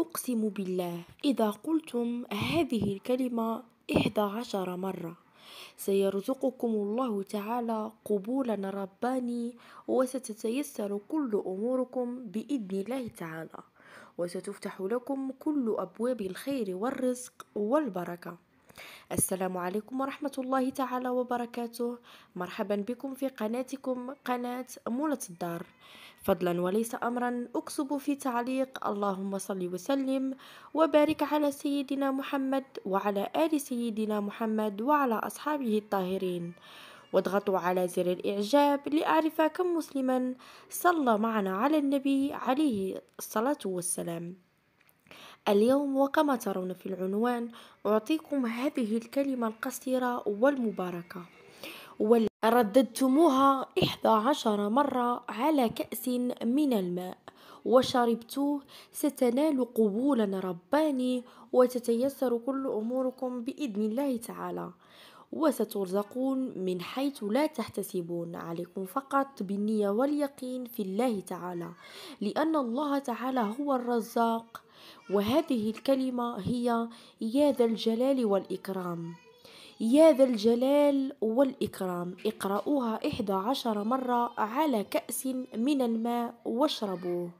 أقسم بالله إذا قلتم هذه الكلمة إحدى عشر مرة سيرزقكم الله تعالى قبولا رباني وستتيسر كل أموركم بإذن الله تعالى وستفتح لكم كل أبواب الخير والرزق والبركة السلام عليكم ورحمة الله تعالى وبركاته مرحبا بكم في قناتكم قناة مولة الدار فضلا وليس أمرا أكسب في تعليق اللهم صل وسلم وبارك على سيدنا محمد وعلى آل سيدنا محمد وعلى أصحابه الطاهرين واضغطوا على زر الإعجاب لأعرف كم مسلما صلى معنا على النبي عليه الصلاة والسلام اليوم وكما ترون في العنوان أعطيكم هذه الكلمة القصيرة والمباركة رددتموها إحدى عشر مرة على كأس من الماء وشربتوه ستنال قبولا رباني وتتيسر كل أموركم بإذن الله تعالى وسترزقون من حيث لا تحتسبون عليكم فقط بالنية واليقين في الله تعالى لأن الله تعالى هو الرزاق وهذه الكلمة هي يا ذا الجلال والإكرام يا ذا الجلال والإكرام اقرأوها إحدى عشر مرة على كأس من الماء واشربوه